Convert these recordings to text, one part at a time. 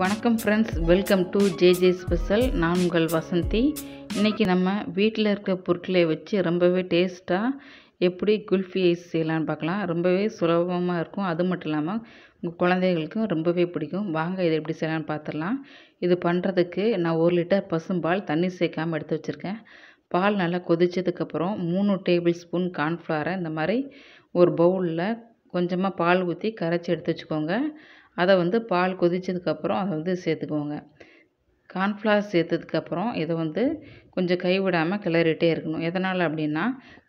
வணக்கம் friends welcome to J J special நான் உங்கள் வசந்தி இன்றைக்கி நம்ம வீட்டில் இருக்க பொருட்களை வச்சு ரொம்பவே டேஸ்ட்டாக எப்படி குல்ஃபி ஐஸ் செய்யலான்னு பார்க்கலாம் ரொம்பவே சுலபமாக இருக்கும் அது மட்டும் இல்லாமல் உங்கள் குழந்தைகளுக்கும் ரொம்பவே பிடிக்கும் வாங்க இதை எப்படி செய்யலான்னு பார்த்துடலாம் இது பண்ணுறதுக்கு நான் ஒரு லிட்டர் பசும்பால் தண்ணி சேர்க்காமல் எடுத்து வச்சுருக்கேன் பால் நல்லா கொதித்ததுக்கப்புறம் மூணு டேபிள் ஸ்பூன் கார்ன்ஃப்ளாரை இந்த மாதிரி ஒரு பவுலில் கொஞ்சமாக பால் ஊற்றி கரைச்சி எடுத்து வச்சுக்கோங்க அதை வந்து பால் கொதித்ததுக்கப்புறம் அதை வந்து சேர்த்துக்குவோங்க கார்ன்ஃப்ளவர் சேர்த்ததுக்கப்புறம் இதை வந்து கொஞ்சம் கைவிடாமல் கிளறிட்டே இருக்கணும் எதனால் அப்படின்னா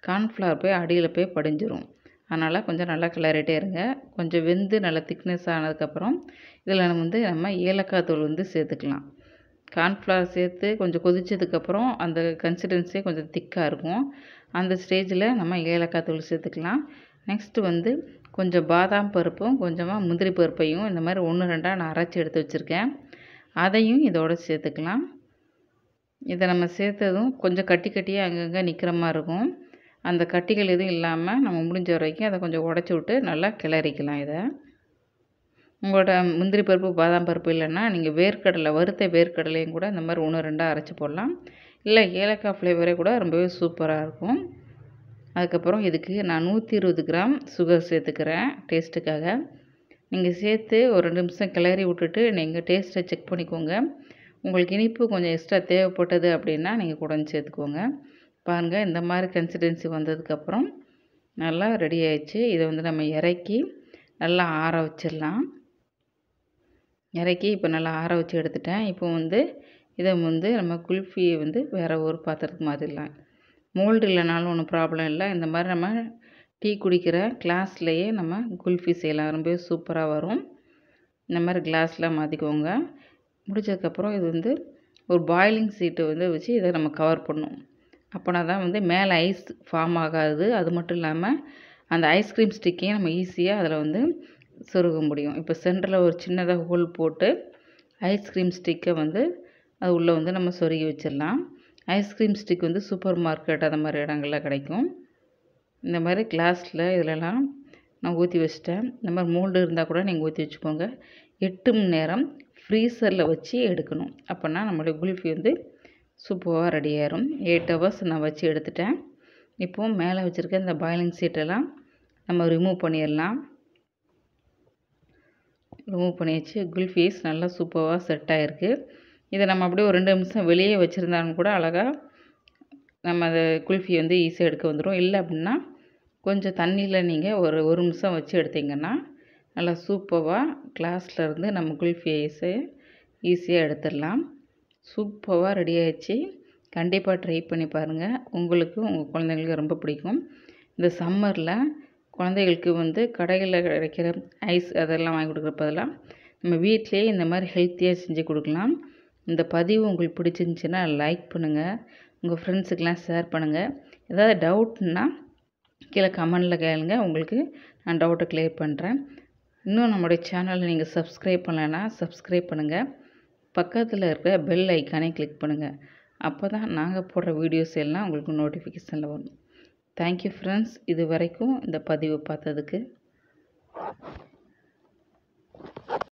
கார்ன்ஃப்ளவர் போய் அடியில் போய் படிஞ்சிரும் அதனால் கொஞ்சம் நல்லா கிளறிட்டே இருங்க கொஞ்சம் வெந்து நல்லா திக்னஸ் ஆனதுக்கப்புறம் இதில் நம்ம வந்து நம்ம ஏலக்காய் தூள் வந்து சேர்த்துக்கலாம் கார்ன்ஃப்ளவர் சேர்த்து கொஞ்சம் கொதித்ததுக்கப்புறம் அந்த கன்சிஸ்டன்சியே கொஞ்சம் திக்காக இருக்கும் அந்த ஸ்டேஜில் நம்ம ஏலக்காய் தூள் சேர்த்துக்கலாம் நெக்ஸ்ட்டு வந்து கொஞ்சம் பாதாம் பருப்பும் கொஞ்சமாக முந்திரி பருப்பையும் இந்த மாதிரி ஒன்று ரெண்டாக நான் அரைச்சி எடுத்து வச்சுருக்கேன் அதையும் இதோடு சேர்த்துக்கலாம் இதை நம்ம சேர்த்ததும் கொஞ்சம் கட்டி கட்டியாக அங்கங்கே நிற்கிற மாதிரி இருக்கும் அந்த கட்டிகள் எதுவும் இல்லாமல் நம்ம முடிஞ்ச வரைக்கும் அதை கொஞ்சம் உடச்சி விட்டு நல்லா கிளறிக்கலாம் இதை உங்களோட முந்திரி பருப்பு பாதாம் பருப்பு இல்லைன்னா நீங்கள் வேர்க்கடலை வறுத்த வேர்க்கடலையும் கூட இந்த மாதிரி ஒன்று ரெண்டாக அரைச்சி போடலாம் இல்லை ஏலக்காய் ஃப்ளேவரே கூட ரொம்பவே சூப்பராக இருக்கும் அதுக்கப்புறம் இதுக்கு நான் நூற்றி இருபது கிராம் சுகர் சேர்த்துக்கிறேன் டேஸ்ட்டுக்காக நீங்கள் சேர்த்து ஒரு ரெண்டு நிமிஷம் கிளறி விட்டுட்டு நீங்கள் டேஸ்ட்டை செக் பண்ணிக்கோங்க உங்களுக்கு இனிப்பு கொஞ்சம் எக்ஸ்ட்ரா தேவைப்பட்டது அப்படின்னா நீங்கள் குடஞ்சு சேர்த்துக்கோங்க பாருங்கள் இந்த மாதிரி கன்சிடென்சி வந்ததுக்கப்புறம் நல்லா ரெடி ஆயிடுச்சு இதை வந்து நம்ம இறக்கி நல்லா ஆற வச்சிடலாம் இறக்கி இப்போ நல்லா ஆற வச்சு எடுத்துட்டேன் இப்போ வந்து இதை வந்து நம்ம குல்ஃபியை வந்து வேறு ஒரு பாத்திரத்துக்கு மாற்றிடலாம் மோல்டு இல்லைனாலும் ஒன்றும் ப்ராப்ளம் இல்லை இந்த மாதிரி நம்ம டீ குடிக்கிற கிளாஸ்லேயே நம்ம குல்ஃபி செய்யலாம் ரொம்பவே சூப்பராக வரும் இந்த மாதிரி கிளாஸ்லாம் மாற்றிக்கோங்க முடிச்சதுக்கப்புறம் இது வந்து ஒரு பாயிலிங் சீட்டு வந்து வச்சு இதை நம்ம கவர் பண்ணும் அப்போனா தான் வந்து மேலே ஐஸ் ஃபார்ம் ஆகாது அது மட்டும் இல்லாமல் அந்த ஐஸ்கிரீம் ஸ்டிக்கையும் நம்ம ஈஸியாக அதில் வந்து சொருக முடியும் இப்போ சென்டரில் ஒரு சின்னதாக ஹோல் போட்டு ஐஸ்கிரீம் ஸ்டிக்கை வந்து அது உள்ளே வந்து நம்ம சொருகி வச்சிடலாம் ஐஸ்கிரீம் ஸ்டிக் வந்து சூப்பர் மார்க்கெட் அந்த மாதிரி இடங்களில் கிடைக்கும் இந்த மாதிரி கிளாஸில் இதிலலாம் நான் ஊற்றி வச்சிட்டேன் இந்த மாதிரி மூல்டு இருந்தால் கூட நீங்கள் ஊற்றி வச்சுக்கோங்க எட்டு மணி நேரம் ஃப்ரீசரில் வச்சு எடுக்கணும் அப்போனா நம்மளுடைய குல்ஃபி வந்து சூப்பராக ரெடி ஆயிரும் எயிட் ஹவர்ஸ் நான் வச்சு எடுத்துட்டேன் இப்போது மேலே வச்சுருக்க இந்த பாயிலிங் சீட்டெல்லாம் நம்ம ரிமூவ் பண்ணிடலாம் ரிமூவ் பண்ணி வச்சு குல்ஃபீஸ் நல்லா சூப்பராக செட் ஆகிருக்கு இதை நம்ம அப்படியே ஒரு ரெண்டு நிமிஷம் வெளியே வச்சுருந்தாலும் கூட அழகாக நம்ம அதை குல்ஃபி வந்து ஈஸியாக எடுக்க வந்துடும் இல்லை அப்படின்னா கொஞ்சம் தண்ணியில் நீங்கள் ஒரு ஒரு நிமிஷம் வச்சு எடுத்திங்கன்னா நல்லா சூப்பராக கிளாஸில் இருந்து நம்ம குல்ஃபி ஐஸை ஈஸியாக எடுத்துடலாம் சூப்பராக ரெடி ஆகிடுச்சு கண்டிப்பாக ட்ரை பண்ணி பாருங்கள் உங்களுக்கும் உங்கள் குழந்தைங்களுக்கு ரொம்ப பிடிக்கும் இந்த சம்மரில் குழந்தைகளுக்கு வந்து கடையில் கிடைக்கிற ஐஸ் அதெல்லாம் வாங்கி கொடுக்குற பதிலாக நம்ம வீட்டிலே இந்த மாதிரி ஹெல்த்தியாக செஞ்சு கொடுக்கலாம் இந்த பதிவு உங்களுக்கு பிடிச்சிருந்துச்சின்னா லைக் பண்ணுங்கள் உங்கள் ஃப்ரெண்ட்ஸுக்கெலாம் ஷேர் பண்ணுங்கள் ஏதாவது டவுட்னால் கீழே கமெண்டில் கேளுங்க உங்களுக்கு நான் டவுட்டை கிளியர் பண்ணுறேன் இன்னும் நம்முடைய சேனலை நீங்கள் சப்ஸ்கிரைப் பண்ணலைன்னா சப்ஸ்கிரைப் பண்ணுங்கள் பக்கத்தில் இருக்கிற பெல் ஐக்கானே கிளிக் பண்ணுங்கள் அப்போ தான் நாங்கள் போடுற வீடியோஸ் எல்லாம் உங்களுக்கு நோட்டிஃபிகேஷனில் வரும் தேங்க்யூ ஃப்ரெண்ட்ஸ் இது வரைக்கும் இந்த பதிவு பார்த்ததுக்கு